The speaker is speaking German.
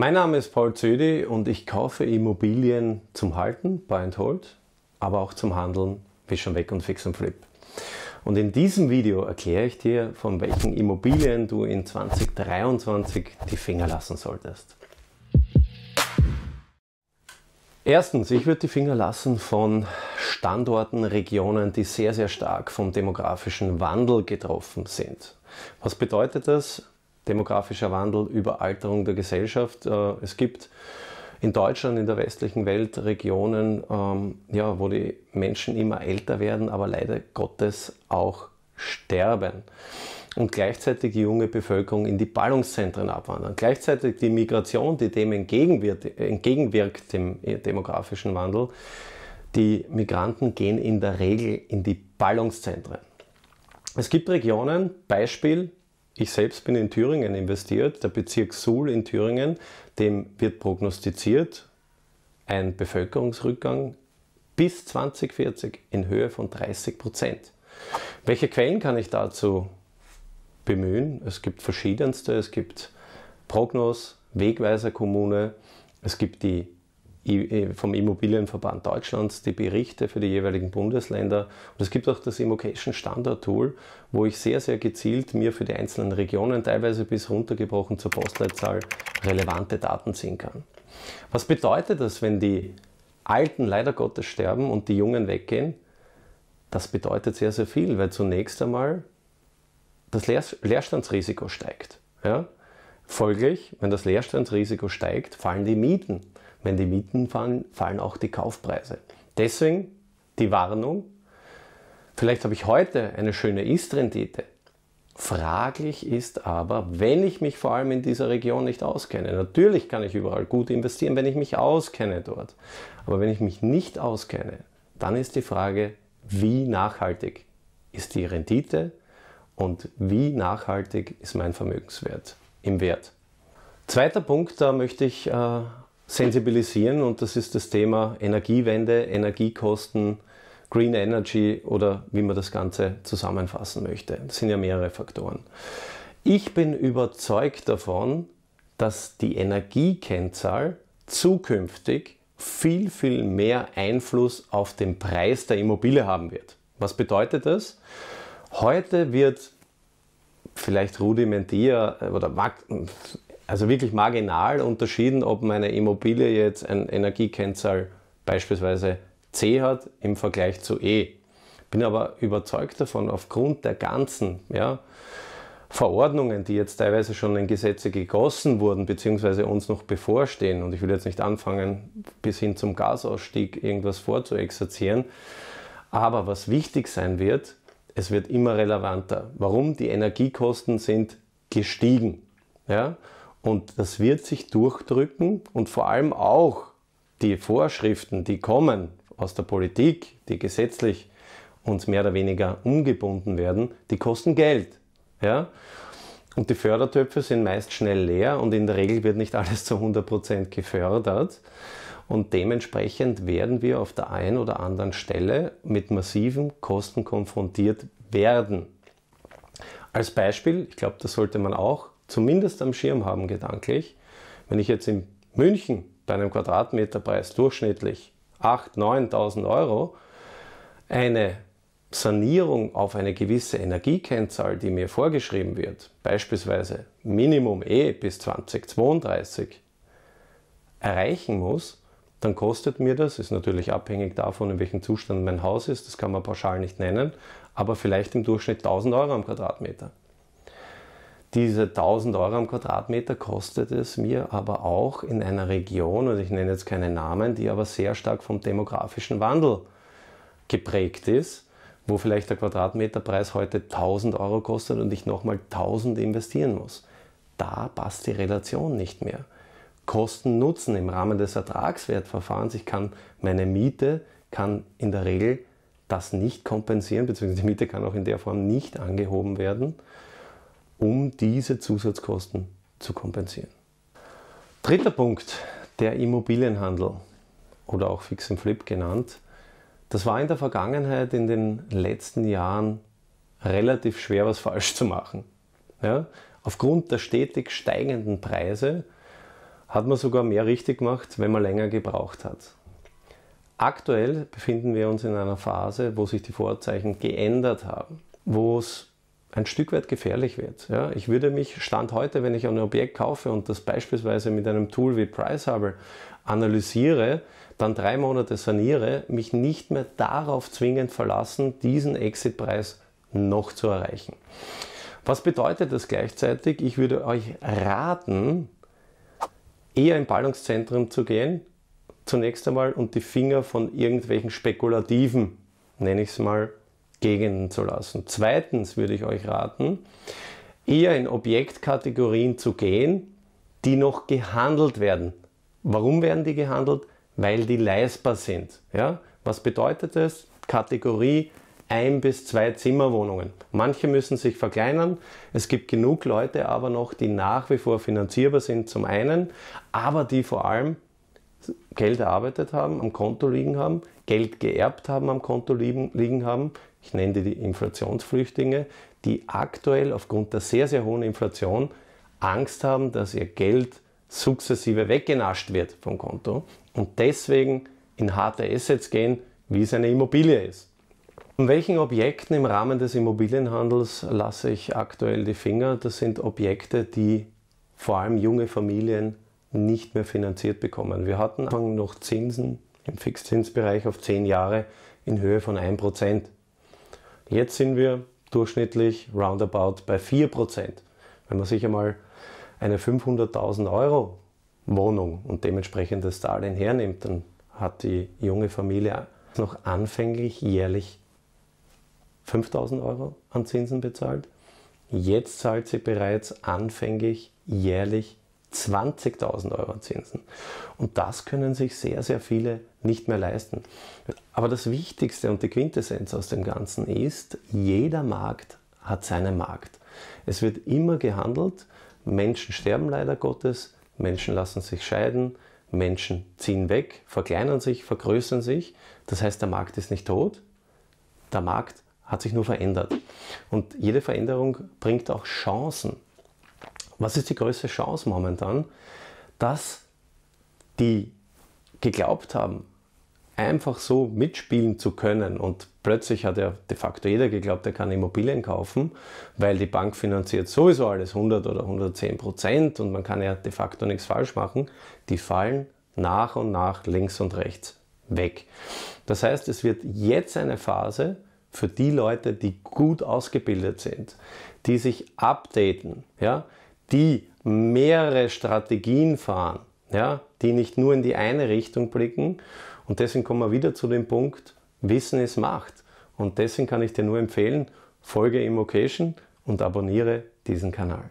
Mein Name ist Paul Zödi und ich kaufe Immobilien zum Halten, Buy and Hold, aber auch zum Handeln, Wisch und Weg und Fix und Flip. Und in diesem Video erkläre ich dir, von welchen Immobilien du in 2023 die Finger lassen solltest. Erstens, ich würde die Finger lassen von Standorten, Regionen, die sehr, sehr stark vom demografischen Wandel getroffen sind. Was bedeutet das? demografischer Wandel, Überalterung der Gesellschaft. Äh, es gibt in Deutschland, in der westlichen Welt Regionen, ähm, ja, wo die Menschen immer älter werden, aber leider Gottes auch sterben. Und gleichzeitig die junge Bevölkerung in die Ballungszentren abwandern. Gleichzeitig die Migration, die dem entgegenwirkt, entgegenwirkt dem äh, demografischen Wandel. Die Migranten gehen in der Regel in die Ballungszentren. Es gibt Regionen, Beispiel ich selbst bin in Thüringen investiert. Der Bezirk Suhl in Thüringen, dem wird prognostiziert ein Bevölkerungsrückgang bis 2040 in Höhe von 30 Prozent. Welche Quellen kann ich dazu bemühen? Es gibt verschiedenste. Es gibt Prognos, Wegweiser Kommune, es gibt die äh, vom Immobilienverband Deutschlands die Berichte für die jeweiligen Bundesländer. Und es gibt auch das Immocation Standard Tool, wo ich sehr, sehr gezielt mir für die einzelnen Regionen, teilweise bis runtergebrochen zur Postleitzahl, relevante Daten ziehen kann. Was bedeutet das, wenn die Alten leider Gottes sterben und die Jungen weggehen? Das bedeutet sehr, sehr viel, weil zunächst einmal das Leer Leerstandsrisiko steigt. Ja? Folglich, wenn das Leerstandsrisiko steigt, fallen die Mieten. Wenn die Mieten fallen, fallen auch die Kaufpreise. Deswegen die Warnung, vielleicht habe ich heute eine schöne Ist-Rendite. Fraglich ist aber, wenn ich mich vor allem in dieser Region nicht auskenne. Natürlich kann ich überall gut investieren, wenn ich mich auskenne dort. Aber wenn ich mich nicht auskenne, dann ist die Frage, wie nachhaltig ist die Rendite und wie nachhaltig ist mein Vermögenswert im Wert. Zweiter Punkt, da möchte ich äh, sensibilisieren und das ist das Thema Energiewende, Energiekosten, Green Energy oder wie man das Ganze zusammenfassen möchte. Das sind ja mehrere Faktoren. Ich bin überzeugt davon, dass die Energiekennzahl zukünftig viel, viel mehr Einfluss auf den Preis der Immobilie haben wird. Was bedeutet das? Heute wird vielleicht rudimentär oder also wirklich marginal unterschieden, ob meine Immobilie jetzt ein Energiekennzahl beispielsweise C hat im Vergleich zu E. Bin aber überzeugt davon, aufgrund der ganzen ja, Verordnungen, die jetzt teilweise schon in Gesetze gegossen wurden, beziehungsweise uns noch bevorstehen, und ich will jetzt nicht anfangen, bis hin zum Gasausstieg irgendwas vorzuexerzieren, aber was wichtig sein wird, es wird immer relevanter. Warum? Die Energiekosten sind gestiegen. Ja? Und das wird sich durchdrücken und vor allem auch die Vorschriften, die kommen aus der Politik, die gesetzlich uns mehr oder weniger umgebunden werden, die kosten Geld. Ja? Und die Fördertöpfe sind meist schnell leer und in der Regel wird nicht alles zu 100% gefördert. Und dementsprechend werden wir auf der einen oder anderen Stelle mit massiven Kosten konfrontiert werden. Als Beispiel, ich glaube, das sollte man auch zumindest am Schirm haben gedanklich. Wenn ich jetzt in München bei einem Quadratmeterpreis durchschnittlich 8.000, 9.000 Euro eine Sanierung auf eine gewisse Energiekennzahl, die mir vorgeschrieben wird, beispielsweise Minimum E bis 2032, erreichen muss, dann kostet mir das, ist natürlich abhängig davon, in welchem Zustand mein Haus ist, das kann man pauschal nicht nennen, aber vielleicht im Durchschnitt 1000 Euro am Quadratmeter. Diese 1000 Euro am Quadratmeter kostet es mir aber auch in einer Region, und ich nenne jetzt keine Namen, die aber sehr stark vom demografischen Wandel geprägt ist, wo vielleicht der Quadratmeterpreis heute 1000 Euro kostet und ich nochmal 1000 investieren muss. Da passt die Relation nicht mehr. Kosten Nutzen im Rahmen des Ertragswertverfahrens. Ich kann meine Miete kann in der Regel das nicht kompensieren, beziehungsweise die Miete kann auch in der Form nicht angehoben werden um diese Zusatzkosten zu kompensieren. Dritter Punkt, der Immobilienhandel oder auch Fix and Flip genannt. Das war in der Vergangenheit, in den letzten Jahren relativ schwer, was falsch zu machen. Ja? Aufgrund der stetig steigenden Preise hat man sogar mehr richtig gemacht, wenn man länger gebraucht hat. Aktuell befinden wir uns in einer Phase, wo sich die Vorzeichen geändert haben, wo es ein Stück weit gefährlich wird. Ja, ich würde mich Stand heute, wenn ich ein Objekt kaufe und das beispielsweise mit einem Tool wie Pricehubble analysiere, dann drei Monate saniere, mich nicht mehr darauf zwingend verlassen, diesen Exitpreis noch zu erreichen. Was bedeutet das gleichzeitig? Ich würde euch raten, eher im Ballungszentrum zu gehen, zunächst einmal, und die Finger von irgendwelchen spekulativen, nenne ich es mal, gehen zu lassen. Zweitens würde ich euch raten, eher in Objektkategorien zu gehen, die noch gehandelt werden. Warum werden die gehandelt? Weil die leistbar sind. Ja? Was bedeutet das? Kategorie ein bis zwei Zimmerwohnungen. Manche müssen sich verkleinern. Es gibt genug Leute aber noch, die nach wie vor finanzierbar sind zum einen, aber die vor allem Geld erarbeitet haben, am Konto liegen haben, Geld geerbt haben, am Konto liegen haben, ich nenne die, die Inflationsflüchtlinge, die aktuell aufgrund der sehr, sehr hohen Inflation Angst haben, dass ihr Geld sukzessive weggenascht wird vom Konto und deswegen in harte Assets gehen, wie es eine Immobilie ist. Von welchen Objekten im Rahmen des Immobilienhandels lasse ich aktuell die Finger? Das sind Objekte, die vor allem junge Familien nicht mehr finanziert bekommen. Wir hatten am Anfang noch Zinsen im Fixzinsbereich auf 10 Jahre in Höhe von 1%. Jetzt sind wir durchschnittlich roundabout bei 4%. Wenn man sich einmal eine 500.000 Euro Wohnung und dementsprechend das Darlehen hernimmt, dann hat die junge Familie noch anfänglich jährlich 5000 Euro an Zinsen bezahlt. Jetzt zahlt sie bereits anfänglich jährlich 20.000 Euro an Zinsen. Und das können sich sehr, sehr viele nicht mehr leisten. Aber das Wichtigste und die Quintessenz aus dem Ganzen ist, jeder Markt hat seinen Markt. Es wird immer gehandelt, Menschen sterben leider Gottes, Menschen lassen sich scheiden, Menschen ziehen weg, verkleinern sich, vergrößern sich. Das heißt, der Markt ist nicht tot, der Markt hat sich nur verändert. Und jede Veränderung bringt auch Chancen. Was ist die größte Chance momentan? Dass die geglaubt haben, einfach so mitspielen zu können. Und plötzlich hat ja de facto jeder geglaubt, er kann Immobilien kaufen, weil die Bank finanziert sowieso alles 100 oder 110 Prozent und man kann ja de facto nichts falsch machen. Die fallen nach und nach links und rechts weg. Das heißt, es wird jetzt eine Phase für die Leute, die gut ausgebildet sind, die sich updaten, ja, die mehrere Strategien fahren, ja, die nicht nur in die eine Richtung blicken. Und deswegen kommen wir wieder zu dem Punkt, Wissen ist Macht. Und deswegen kann ich dir nur empfehlen, folge Immocation und abonniere diesen Kanal.